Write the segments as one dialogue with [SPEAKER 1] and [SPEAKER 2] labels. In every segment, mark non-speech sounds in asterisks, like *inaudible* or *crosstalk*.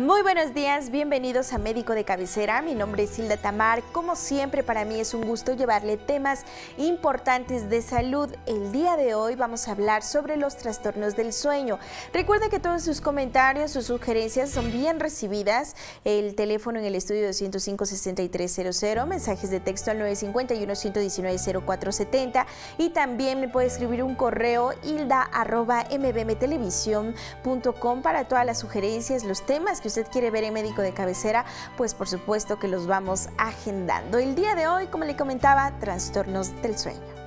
[SPEAKER 1] Muy buenos días, bienvenidos a Médico de Cabecera. Mi nombre es Hilda Tamar. Como siempre, para mí es un gusto llevarle temas importantes de salud. El día de hoy vamos a hablar sobre los trastornos del sueño. Recuerda que todos sus comentarios, sus sugerencias son bien recibidas. El teléfono en el estudio 205-6300, mensajes de texto al 951-119-0470 y también me puede escribir un correo hilda mbmtelevisión.com para todas las sugerencias, los temas que usted quiere ver en médico de cabecera, pues por supuesto que los vamos agendando. El día de hoy, como le comentaba, trastornos del sueño.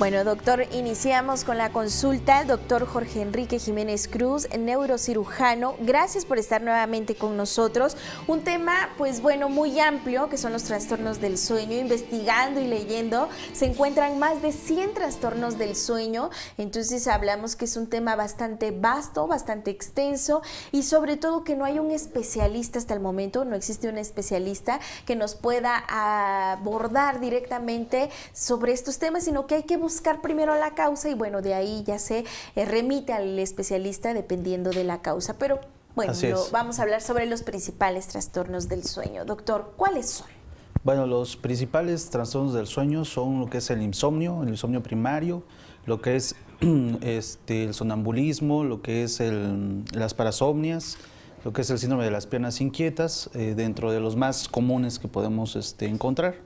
[SPEAKER 1] Bueno, doctor, iniciamos con la consulta. Doctor Jorge Enrique Jiménez Cruz, neurocirujano, gracias por estar nuevamente con nosotros. Un tema, pues bueno, muy amplio, que son los trastornos del sueño. Investigando y leyendo, se encuentran más de 100 trastornos del sueño. Entonces hablamos que es un tema bastante vasto, bastante extenso y sobre todo que no hay un especialista hasta el momento, no existe un especialista que nos pueda abordar directamente sobre estos temas, sino que hay que buscar buscar primero la causa y bueno, de ahí ya se eh, remite al especialista dependiendo de la causa. Pero bueno, vamos a hablar sobre los principales trastornos del sueño. Doctor, ¿cuáles son?
[SPEAKER 2] Bueno, los principales trastornos del sueño son lo que es el insomnio, el insomnio primario, lo que es *clears throat* este, el sonambulismo, lo que es el, las parasomnias, lo que es el síndrome de las piernas inquietas, eh, dentro de los más comunes que podemos este, encontrar.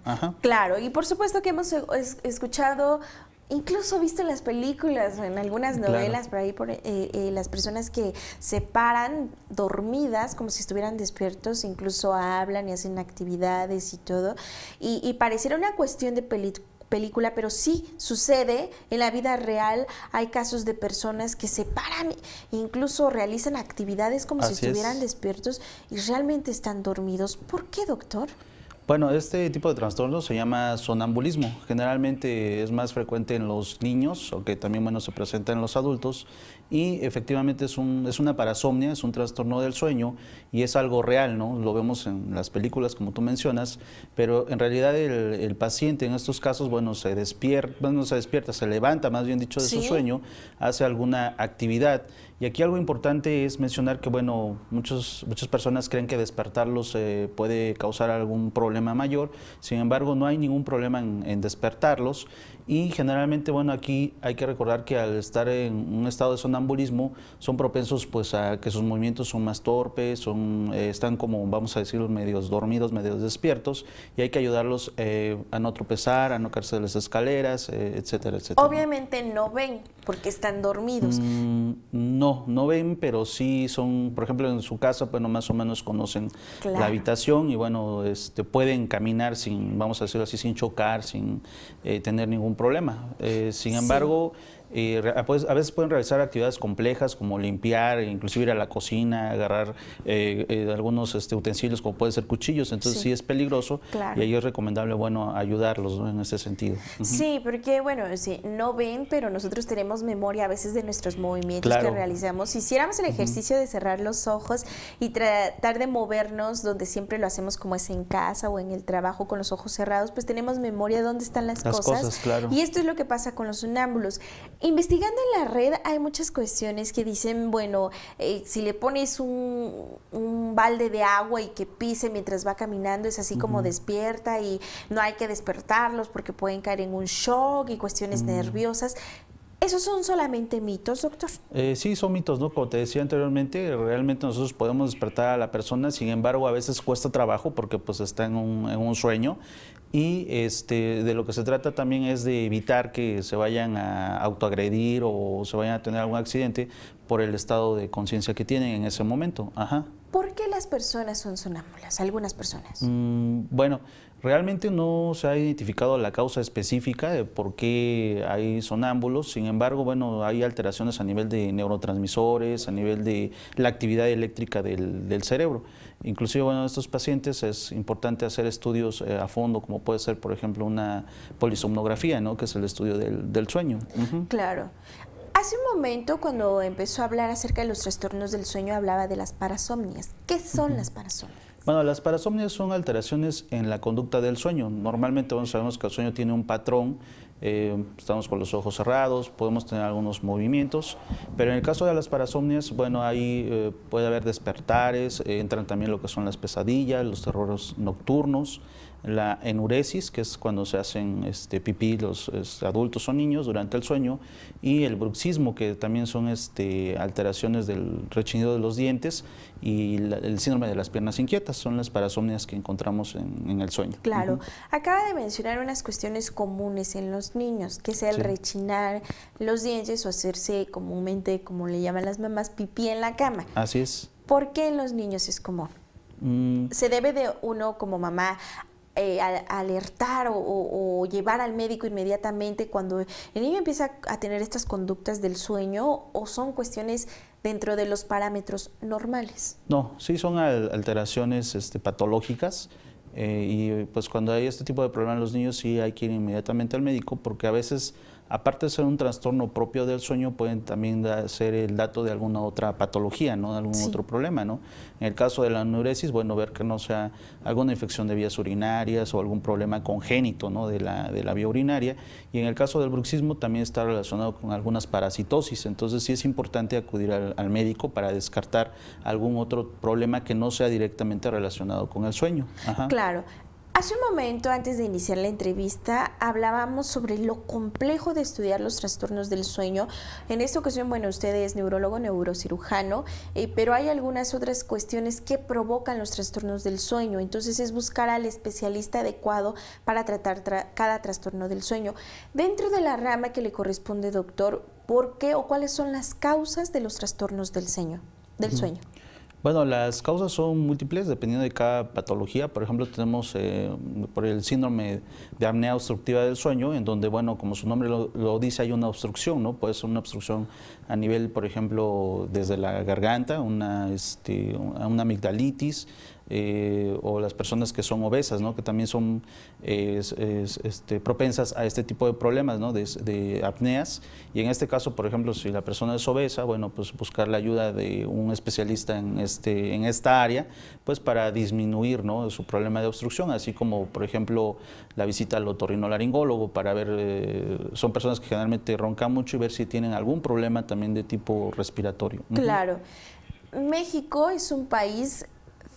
[SPEAKER 1] Claro, y por supuesto que hemos eh, escuchado incluso visto en las películas en algunas novelas por ahí, por, eh, eh, las personas que se paran dormidas como si estuvieran despiertos, incluso hablan y hacen actividades y todo. Y, pareciera una cuestión de película pero sí sucede en la vida real. Hay casos de personas que se paran, incluso realizan actividades como si estuvieran despiertos y realmente están dormidos. ¿Por qué, doctor?
[SPEAKER 2] Bueno, este tipo de trastorno se llama sonambulismo. Generalmente es más frecuente en los niños, aunque también bueno, se presenta en los adultos y efectivamente es, un, es una parasomnia, es un trastorno del sueño y es algo real, ¿no? Lo vemos en las películas como tú mencionas, pero en realidad el, paciente en estos casos, bueno, se despierta, bueno, se despierta, se levanta, más bien dicho, de su sueño, hace alguna actividad y aquí algo importante es mencionar que, bueno, muchos, muchas personas creen que despertarlos eh, puede causar algún problema mayor, sin embargo, no hay ningún problema en, en, despertarlos y generalmente, bueno, aquí hay que recordar que al estar en un estado de zona son propensos pues a que sus movimientos son más torpes, son, eh, están como vamos a decirlo medios dormidos, medios despiertos y hay que ayudarlos eh, a no tropezar, a no caerse de las escaleras, eh, etcétera, etcétera.
[SPEAKER 1] Obviamente no ven porque están dormidos.
[SPEAKER 2] Mm, no, no ven, pero sí son, por ejemplo, en su casa bueno pues, más o menos conocen la habitación y bueno, este, pueden caminar sin, vamos a decirlo así, sin chocar, sin tener ningún problema. sin embargo, eh, pues, a veces pueden realizar actividades complejas como limpiar, inclusive ir a la cocina, agarrar eh, eh, algunos este, utensilios como pueden ser cuchillos, entonces sí, es peligroso y ahí es recomendable, bueno, ayudarlos en ese sentido. Sí,
[SPEAKER 1] porque bueno, sí, no ven, pero nosotros tenemos memoria a veces de nuestros movimientos que realizamos. Si hiciéramos el ejercicio de cerrar los ojos y tratar de movernos donde siempre lo hacemos como es en casa o en el trabajo con los ojos cerrados, pues tenemos memoria dónde están las, cosas. Y esto es lo que pasa con los sonámbulos Investigando en la red hay muchas cuestiones que dicen, bueno, eh, si le pones un, balde de agua y que pise mientras va caminando, es así como despierta y no hay que despertarlos porque pueden caer en un shock y cuestiones mm. nerviosas. ¿Esos son solamente mitos, doctor?
[SPEAKER 2] Eh, sí, son mitos, ¿no? Como te decía anteriormente, realmente nosotros podemos despertar a la persona, sin embargo, a veces cuesta trabajo porque pues está en un, en un sueño y este, de lo que se trata también es de evitar que se vayan a autoagredir o se vayan a tener algún accidente, por el estado de conciencia que tienen en ese momento. Ajá.
[SPEAKER 1] ¿Por qué las personas son sonámbulas? Algunas personas.
[SPEAKER 2] Mm, bueno, realmente no se ha identificado la causa específica de por qué hay sonámbulos. Sin embargo, bueno, hay alteraciones a nivel de neurotransmisores, a nivel de la actividad eléctrica del, cerebro. Inclusive, bueno, en estos pacientes es importante hacer estudios eh, a fondo, como puede ser, por ejemplo, una polisomnografía, ¿no? que es el estudio del, sueño.
[SPEAKER 1] Claro. Hace un momento, cuando empezó a hablar acerca de los trastornos del sueño, hablaba de las parasomnias. ¿Qué son las parasomnias?
[SPEAKER 2] Bueno, las parasomnias son alteraciones en la conducta del sueño. Normalmente sabemos que el sueño tiene un patrón, eh, estamos con los ojos cerrados, podemos tener algunos movimientos, pero en el caso de las parasomnias, bueno, ahí eh, puede haber despertares, eh, entran también lo que son las pesadillas, los terrores nocturnos, la enuresis, que es cuando se hacen este, pipí los adultos o niños durante el sueño, y el bruxismo, que también son este, alteraciones del rechinido de los dientes, y el síndrome de las piernas inquietas, son las parasomnias que encontramos en, el sueño. Claro,
[SPEAKER 1] acaba de mencionar unas cuestiones comunes en los niños, que es el rechinar los dientes o hacerse comúnmente, como le llaman las mamás, pipí en la cama. Así es. ¿Por qué en los niños es común? Mm. ¿Se debe de uno como mamá eh, alertar o, llevar al médico inmediatamente cuando el niño empieza a tener estas conductas del sueño o son cuestiones dentro de los parámetros normales?
[SPEAKER 2] No, sí son alteraciones este, patológicas. Eh, y pues cuando hay este tipo de problemas en los niños sí hay que ir inmediatamente al médico porque a veces aparte de ser un trastorno propio del sueño, pueden también ser el dato de alguna otra patología, ¿no? De algún otro problema, ¿no? En el caso de la anuresis, bueno, ver que no sea alguna infección de vías urinarias o algún problema congénito, ¿no? De la, de la vía urinaria. Y en el caso del bruxismo también está relacionado con algunas parasitosis. Entonces sí es importante acudir al, médico para descartar algún otro problema que no sea directamente relacionado con el sueño.
[SPEAKER 1] Claro. Hace un momento, antes de iniciar la entrevista, hablábamos sobre lo complejo de estudiar los trastornos del sueño. En esta ocasión, bueno, usted es neurólogo, neurocirujano, eh, pero hay algunas otras cuestiones que provocan los trastornos del sueño. Entonces es buscar al especialista adecuado para tratar cada trastorno del sueño. Dentro de la rama que le corresponde, doctor, ¿por qué o cuáles son las causas de los trastornos del sueño? Del sueño?
[SPEAKER 2] Bueno, las causas son múltiples dependiendo de cada patología. Por ejemplo, tenemos eh, por el síndrome de apnea obstructiva del sueño, en donde, bueno, como su nombre lo, dice, hay una obstrucción, ¿no? Puede ser una obstrucción a nivel, por ejemplo, desde la garganta, una, este, una amigdalitis, eh, o las personas que son obesas, que también son este, propensas a este tipo de problemas, de, apneas. Y en este caso, por ejemplo, si la persona es obesa, bueno, pues buscar la ayuda de un especialista en, este, en esta área, pues para disminuir su problema de obstrucción, así como, por ejemplo, la visita al otorrinolaringólogo para ver, eh, son personas que generalmente roncan mucho y ver si tienen algún problema también de tipo respiratorio. Claro.
[SPEAKER 1] México es un país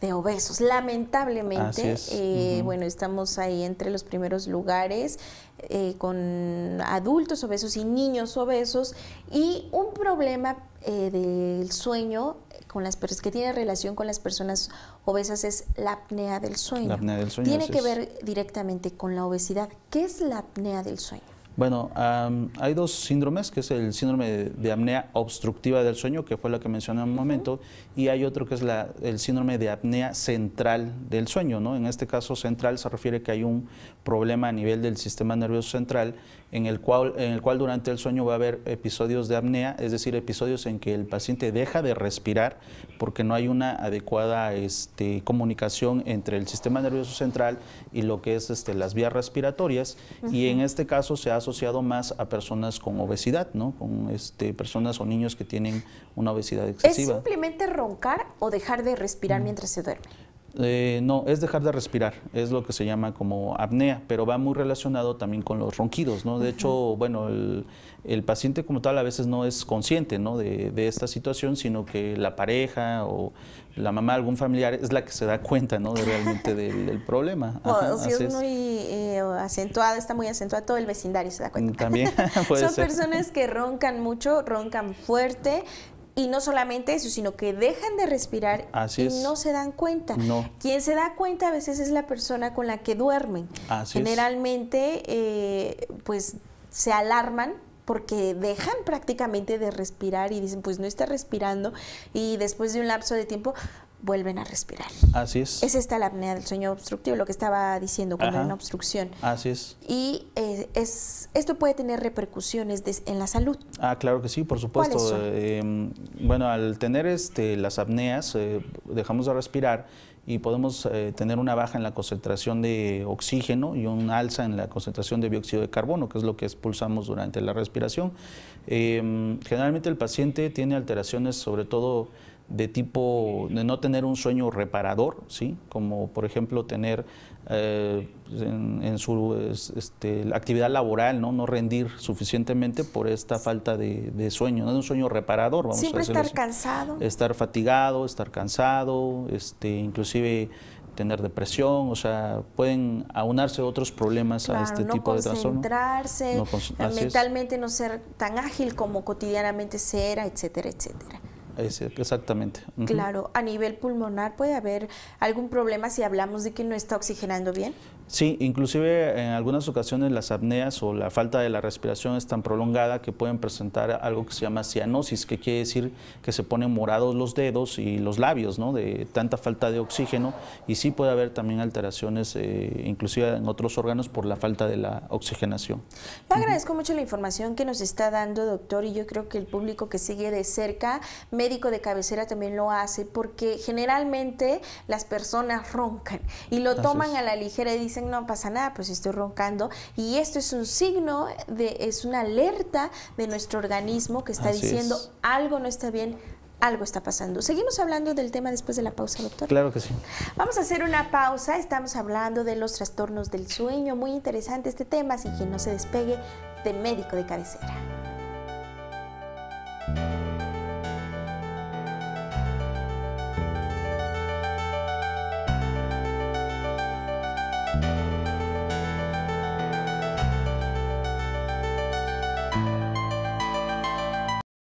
[SPEAKER 1] de obesos. Lamentablemente, eh, bueno, estamos ahí entre los primeros lugares eh, con adultos obesos y niños obesos y un problema eh, del sueño con las que tiene relación con las personas obesas es la apnea del sueño. La apnea del sueño tiene que ver directamente con la obesidad. ¿Qué es la apnea del sueño?
[SPEAKER 2] Bueno, hay dos síndromes, que es el síndrome de, apnea obstructiva del sueño, que fue la que mencioné en un momento, y hay otro que es el síndrome de apnea central del sueño, ¿no? En este caso central se refiere que hay un problema a nivel del sistema nervioso central en el cual, durante el sueño va a haber episodios de apnea, es decir, episodios en que el paciente deja de respirar porque no hay una adecuada este, comunicación entre el sistema nervioso central y lo que es este, las vías respiratorias, y en este caso se hace asociado más a personas con obesidad, ¿no? Con este, personas o niños que tienen una obesidad excesiva. ¿Es
[SPEAKER 1] simplemente roncar o dejar de respirar mientras se duerme?
[SPEAKER 2] Eh, no, es dejar de respirar, es lo que se llama como apnea, pero va muy relacionado también con los ronquidos, ¿no? De hecho, bueno, el, paciente como tal a veces no es consciente, ¿no? De, esta situación, sino que la pareja o la mamá, algún familiar, es la que se da cuenta, ¿no? De realmente del, *laughs* problema. es, muy
[SPEAKER 1] eh, acentuada, está muy acentuado. todo el vecindario se da
[SPEAKER 2] cuenta. Mm, también *laughs* *laughs* Son personas
[SPEAKER 1] que roncan mucho, roncan fuerte, y no solamente eso, sino que dejan de respirar y no se dan cuenta. Quien se da cuenta a veces es la persona con la que duermen. Generalmente, eh, pues se alarman porque dejan prácticamente de respirar y dicen, pues no está respirando. Y después de un lapso de tiempo, vuelven a respirar.
[SPEAKER 2] Así es. Es
[SPEAKER 1] esta la apnea del sueño obstructivo, lo que estaba diciendo con una obstrucción. Así es. Y eh, es, esto puede tener repercusiones en la salud.
[SPEAKER 2] Ah, claro que sí, por supuesto. Em, bueno, al tener este, las apneas, eh, dejamos de respirar y podemos eh, tener una baja en la concentración de oxígeno y un alza en la concentración de dióxido de carbono, que es lo que expulsamos durante la respiración. Em, generalmente el paciente tiene alteraciones sobre todo de tipo de no tener un sueño reparador, ¿sí? como por ejemplo tener eh, en, su este, actividad laboral, ¿no? no rendir suficientemente por esta falta de, sueño, no es un sueño reparador. Vamos Siempre a estar
[SPEAKER 1] cansado.
[SPEAKER 2] Estar fatigado, estar cansado, este, inclusive tener depresión, o sea, pueden aunarse otros problemas a este tipo de trastorno. No
[SPEAKER 1] concentrarse, mentalmente no ser tan ágil como cotidianamente se etcétera, etcétera
[SPEAKER 2] exactamente. Claro,
[SPEAKER 1] a nivel pulmonar puede haber algún problema si hablamos de que no está oxigenando bien.
[SPEAKER 2] Sí, inclusive en algunas ocasiones las apneas o la falta de la respiración es tan prolongada que pueden presentar algo que se llama cianosis, que quiere decir que se ponen morados los dedos y los labios, ¿no? De tanta falta de oxígeno y sí puede haber también alteraciones, eh, inclusive en otros órganos por la falta de la oxigenación.
[SPEAKER 1] agradezco mucho la información que nos está dando, doctor, y yo creo que el público que sigue de cerca me médico de cabecera también lo hace, porque generalmente las personas roncan y lo toman a la ligera y dicen, no pasa nada, pues estoy roncando. Y esto es un signo, de, es una alerta de nuestro organismo que está diciendo algo no está bien, algo está pasando. Seguimos hablando del tema después de la pausa, doctor. Claro que sí. Vamos a hacer una pausa. Estamos hablando de los trastornos del sueño. Muy interesante este tema, así que no se despegue de médico de cabecera.